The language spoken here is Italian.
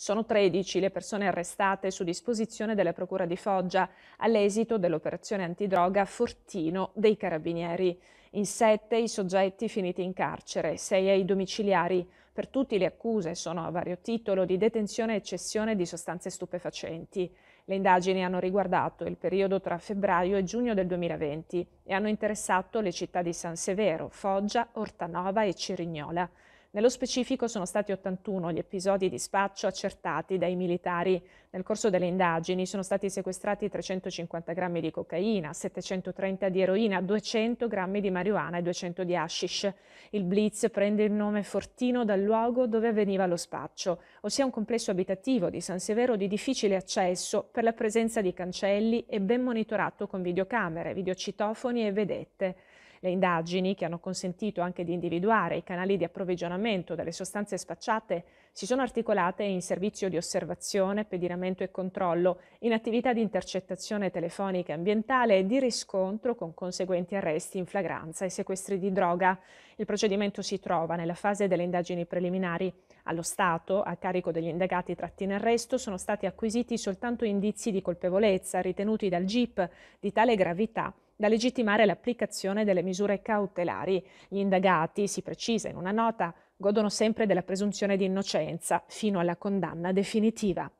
Sono 13 le persone arrestate su disposizione della Procura di Foggia all'esito dell'operazione antidroga Fortino dei Carabinieri. In 7 i soggetti finiti in carcere, 6 ai domiciliari. Per tutti le accuse sono a vario titolo di detenzione e cessione di sostanze stupefacenti. Le indagini hanno riguardato il periodo tra febbraio e giugno del 2020 e hanno interessato le città di San Severo, Foggia, Ortanova e Cirignola. Nello specifico sono stati 81 gli episodi di spaccio accertati dai militari. Nel corso delle indagini sono stati sequestrati 350 grammi di cocaina, 730 di eroina, 200 grammi di marijuana e 200 di hashish. Il blitz prende il nome Fortino dal luogo dove avveniva lo spaccio, ossia un complesso abitativo di San Severo di difficile accesso per la presenza di cancelli e ben monitorato con videocamere, videocitofoni e vedette. Le indagini, che hanno consentito anche di individuare i canali di approvvigionamento allontanamento dalle sostanze spacciate si sono articolate in servizio di osservazione, pedinamento e controllo, in attività di intercettazione telefonica ambientale e di riscontro con conseguenti arresti in flagranza e sequestri di droga. Il procedimento si trova nella fase delle indagini preliminari. Allo Stato, a carico degli indagati tratti in arresto, sono stati acquisiti soltanto indizi di colpevolezza ritenuti dal GIP di tale gravità da legittimare l'applicazione delle misure cautelari. Gli indagati, si precisa in una nota, godono sempre della presunzione di innocenza fino alla condanna definitiva.